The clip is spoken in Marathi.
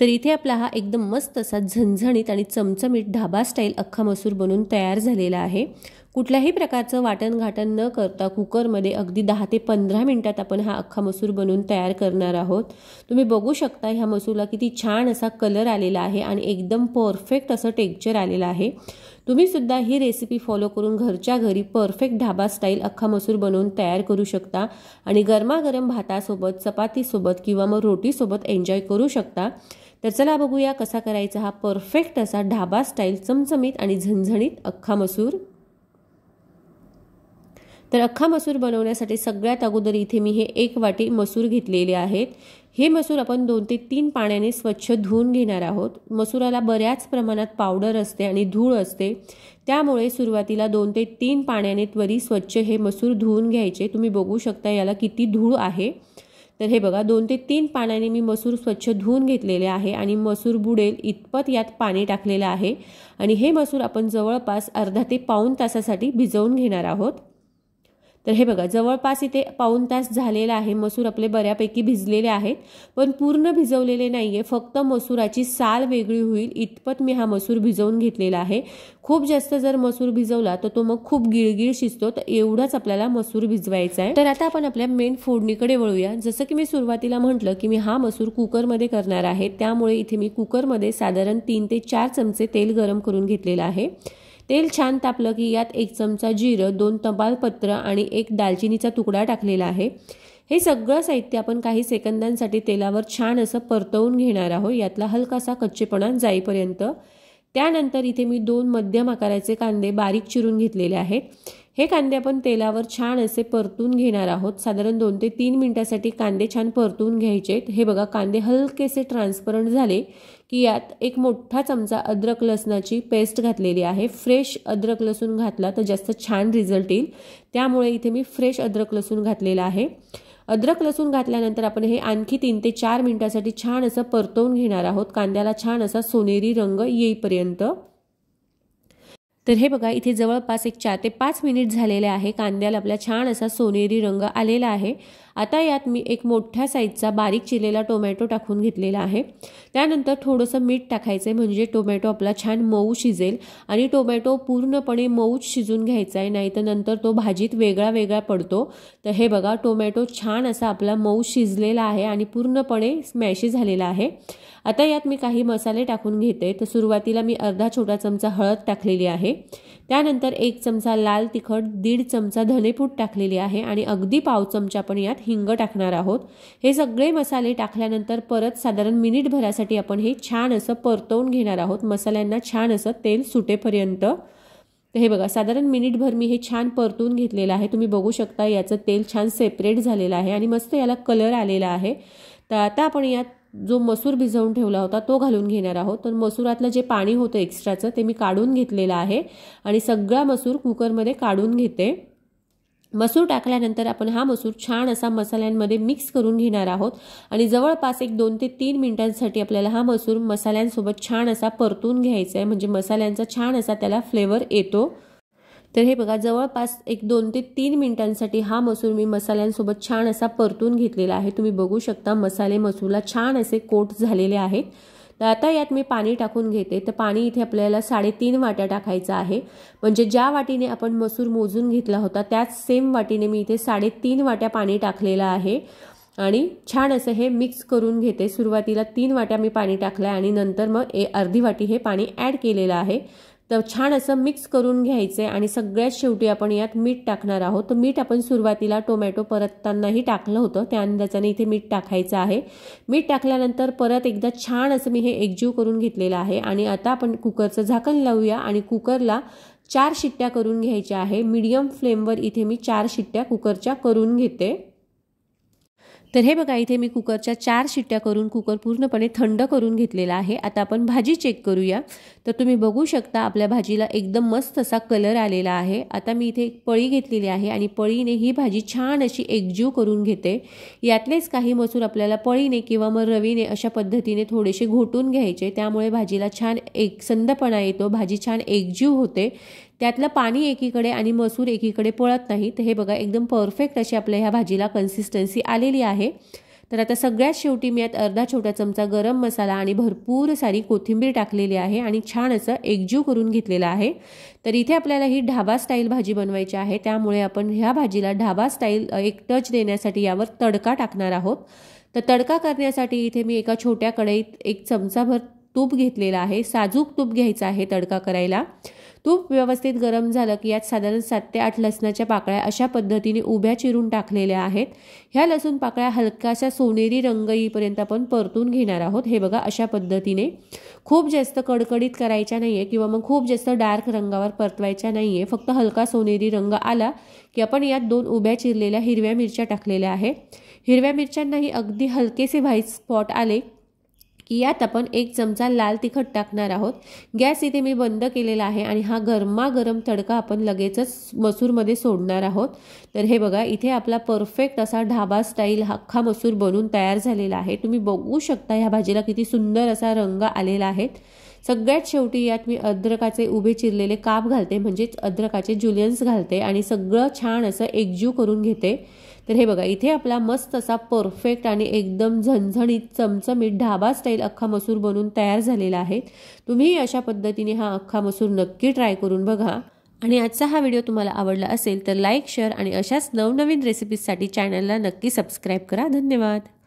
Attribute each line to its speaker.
Speaker 1: तर इथे आपला हा एकदम मस्त असा झणझणीत आणि चमचमीत ढाबा स्टाईल अख्खा मसूर बनून तयार झालेला आहे कुठल्याही प्रकारचं वाटणघाटण न करता कुकरमध्ये अगदी दहा ते पंधरा मिनटात आपण हा अख्खा मसूर बनवून तयार करणार आहोत तुम्ही बघू शकता ह्या मसूरला किती छान असा कलर आलेला आहे आणि एकदम परफेक्ट असं टेक्चर आलेलं आहे तुम्हीसुद्धा ही रेसिपी फॉलो करून घरच्या घरी परफेक्ट ढाबा स्टाईल अख्खा मसूर बनवून तयार करू शकता आणि गरमागरम भातासोबत चपातीसोबत किंवा मग रोटीसोबत एन्जॉय करू शकता तर चला बघूया कसा करायचा हा परफेक्ट असा ढाबा स्टाईल चमचमीत आणि झणझणीत अख्खा मसूर तर अख्खा मसूर बनवण्यासाठी सगळ्यात अगोदर इथे मी हे एक वाटी मसूर घेतलेले आहेत हे मसूर आपण दोन ते तीन पाण्याने स्वच्छ धुवून घेणार आहोत मसुराला बऱ्याच प्रमाणात पावडर असते आणि धूळ असते त्यामुळे सुरुवातीला दोन ते तीन पाण्याने त्वरी स्वच्छ हे मसूर धुवून घ्यायचे तुम्ही बघू शकता याला किती धूळ आहे तर हे बघा दोन ते तीन पाण्याने मी मसूर स्वच्छ धुवून घेतलेले आहे आणि मसूर बुडेल इतपत यात पाणी टाकलेलं आहे आणि हे मसूर आपण जवळपास अर्धा ते पाऊन तासासाठी भिजवून घेणार आहोत तर हे बघा जवळपास इथे पाऊन तास झालेला आहे मसूर आपले बऱ्यापैकी भिजलेले आहेत पण पूर्ण भिजवलेले नाही आहे फक्त मसुराची साल वेगळी होईल इतपत मी हा मसूर भिजवून घेतलेला आहे खूप जास्त जर मसूर भिजवला तर तो मग खूप गिळगिळ शिजतो तर एवढाच आपल्याला मसूर भिजवायचा आहे तर आता आपण आपल्या मेन फोडणीकडे वळूया जसं की मी सुरुवातीला म्हटलं की मी हा मसूर कुकरमध्ये करणार आहे त्यामुळे इथे मी कुकरमध्ये साधारण तीन ते चार चमचे तेल गरम करून घेतलेलं आहे तेल छान तापलं की यात एक चमचा जिरं दोन तमालपत्र आणि एक दालचिनीचा तुकडा टाकलेला आहे हे सगळं साहित्य आपण काही सेकंदांसाठी तेलावर छान असं परतवून घेणार आहोत यातला हलकासा कच्चेपणा जाईपर्यंत त्यानंतर इथे मी दोन मध्यम आकाराचे कांदे बारीक चिरून घेतलेले आहेत हे कांदे आपण तेलावर छान असे परतून घेणार आहोत साधारण दोन ते तीन मिनटासाठी कांदे छान परतून घ्यायचेत हे बघा कांदे हलकेसे ट्रान्सपरंट झाले की यात एक मोठा चमचा अद्रक लसणाची पेस्ट घातलेली आहे फ्रेश अद्रक लसूण घातला तर जास्त छान रिझल्ट येईल त्यामुळे इथे मी फ्रेश अद्रक लसूण घातलेला आहे अद्रक लसूण घातल्यानंतर आपण हे आणखी तीन ते चार मिनटासाठी छान असं परतवून घेणार आहोत कांद्याला छान असा सोनेरी रंग येईपर्यंत तर हे बघा इथे जवळपास एक चार ते पाच मिनिट झालेले आहे कांद्याला आपला छान असा सोनेरी रंग आलेला आहे आता यात मी एक मोठ्या साईजचा बारीक चिरलेला टोमॅटो टाकून घेतलेला आहे त्यानंतर थोडंसं मीठ टाकायचं आहे म्हणजे टोमॅटो आपला छान मऊ शिजेल आणि टोमॅटो पूर्णपणे मऊच शिजून घ्यायचा आहे नाही तर नंतर तो भाजीत वेगळा वेगळा पडतो तर हे बघा टोमॅटो छान असा आपला मऊ शिजलेला आहे आणि पूर्णपणे स्मॅशी झालेला आहे आता यात मी काही मसाले टाकून घेते तर सुरुवातीला मी अर्धा छोटा चमचा हळद टाकलेली आहे त्यानंतर एक चमचा लाल तिखट दीड चमचा धनेपूट टाकलेली आहे आणि अगदी पाव चमचा आपण यात हिंग टाकणार आहोत हे सगळे मसाले टाकल्यानंतर परत साधारण मिनिटभरासाठी आपण हे छान असं परतवून घेणार आहोत मसाल्यांना छान असं तेल सुटेपर्यंत हे बघा साधारण मिनिटभर मी हे छान परतून घेतलेलं आहे तुम्ही बघू शकता याचं तेल छान सेपरेट झालेलं आहे आणि मस्त याला कलर आलेला आहे तर आता आपण यात जो मसूर भिजवून ठेवला होता तो घालून घेणार आहोत तर मसुरातलं जे पाणी होतं एक्स्ट्राचं ते मी काढून घेतलेलं आहे आणि सगळा मसूर कुकरमध्ये काढून घेते मसूर टाकल्यानंतर आपण हा मसूर छान असा मसाल्यांमध्ये मिक्स करून घेणार आहोत आणि जवळपास एक दोन ते तीन मिनिटांसाठी आपल्याला हा मसूर मसाल्यांसोबत छान असा परतून घ्यायचा आहे म्हणजे मसाल्यांचा छान असा त्याला फ्लेवर येतो तर हे बघा जवळपास एक दोन ते तीन मिनिटांसाठी हा मसूर मी मसाल्यांसोबत छान असा परतून घेतलेला आहे तुम्ही बघू शकता मसाले मसूरला छान असे कोट झालेले आहेत तर आता यात मी पाणी टाकून घेते तर पाणी इथे आपल्याला साडेतीन वाट्या टाकायचं आहे म्हणजे ज्या वाटीने आपण मसूर मोजून घेतला होता त्याच सेम वाटीने मी इथे साडेतीन वाट्या पाणी टाकलेलं आहे आणि छान असं हे मिक्स करून घेते सुरुवातीला तीन वाट्या मी पाणी टाकलं आहे आणि नंतर मग ए अर्धी वाटी हे पाणी ॲड केलेलं आहे तर छान असं मिक्स करून घ्यायचं आणि सगळ्यात शेवटी आपण यात मीठ टाकणार आहोत तर मीठ आपण सुरुवातीला टोमॅटो परततानाही टाकलं होतं त्या अंदाजाने इथे मीठ टाकायचं आहे मीठ टाकल्यानंतर परत एकदा छान असं मी हे एकजीव करून घेतलेलं आहे आणि आता आपण कुकरचं झाकण लावूया आणि कुकरला चार शिट्ट्या करून घ्यायच्या आहे मीडियम फ्लेमवर इथे मी चार शिट्ट्या कुकरच्या करून घेते तर हे बघा इथे मी कुकरच्या चार शिट्ट्या करून कुकर पूर्णपणे थंड करून घेतलेला आहे आता आपण भाजी चेक करूया तर तुम्ही बघू शकता आपल्या भाजीला एकदम मस्त असा कलर आलेला आहे आता मी इथे एक पळी घेतलेली आहे आणि पळीने ही भाजी छान अशी एकजीव करून घेते यातलेच काही मसूर आपल्याला पळीने किंवा मग रवीने अशा पद्धतीने थोडेसे घोटून घ्यायचे त्यामुळे भाजीला छान एक संदपणा येतो भाजी छान एकजीव होते त्यातलं पाणी एकीकडे आणि मसूर एकीकडे पळत नाही तर हे बघा एकदम परफेक्ट अशी आपल्या ह्या भाजीला कन्सिस्टन्सी आलेली आहे तर आता सगळ्यात शेवटी मी यात अर्धा छोटा चमचा गरम मसाला आणि भरपूर सारी कोथिंबीर टाकलेली आहे आणि छान असं एकजीव करून घेतलेलं आहे तर इथे आपल्याला ही ढाबा स्टाईल भाजी बनवायची आहे त्यामुळे आपण ह्या भाजीला ढाबा स्टाईल एक टच देण्यासाठी यावर तडका टाकणार आहोत तर तडका करण्यासाठी इथे मी एका छोट्या कढईत एक चमचाभर तूप घेतलेला आहे साजूक तूप घ्यायचं आहे तडका करायला तूप व्यवस्थित गरम झालं की यात साधारण सात ते आठ लसणाच्या पाकळ्या अशा पद्धतीने उभ्या चिरून टाकलेल्या आहेत ह्या लसूण पाकळ्या हलकाशा सोनेरी रंग येईपर्यंत आपण परतून घेणार आहोत हे बघा अशा पद्धतीने खूप जास्त कडकडीत करायच्या नाही आहे किंवा मग खूप जास्त डार्क रंगावर परतवायच्या नाही आहे फक्त हलका सोनेरी रंग आला की आपण यात दोन उभ्या चिरलेल्या हिरव्या मिरच्या टाकलेल्या आहे हिरव्या मिरच्यांनाही अगदी हलकेसे व्हाईट स्पॉट आले यात आपण एक चमचा लाल तिखट टाकणार आहोत गॅस इथे मी बंद केलेला आहे आणि हा गरमागरम तडका आपण लगेचच मसूरमध्ये सोडणार आहोत तर हे बघा इथे आपला परफेक्ट असा ढाबा स्टाईल हख्खा मसूर बनून तयार झालेला आहे तुम्ही बघू शकता ह्या भाजीला किती सुंदर असा रंग आलेला आहे सगळ्यात शेवटी यात मी अद्रकाचे उभे चिरलेले काप घालते म्हणजेच अद्रकाचे जुलियन्स घालते आणि सगळं छान असं एकजू करून घेते तर हे बघा इथे आपला मस्त असा परफेक्ट आणि एकदम झणझणीत चमचमीत ढाबा स्टाईल अख्खा मसूर बनून तयार झालेला आहे तुम्ही अशा पद्धतीने हा अख्खा मसूर नक्की ट्राय करून बघा आणि आजचा हा व्हिडिओ तुम्हाला आवडला असेल तर लाईक शेअर आणि अशाच नवनवीन रेसिपीजसाठी चॅनलला नक्की सबस्क्राईब करा धन्यवाद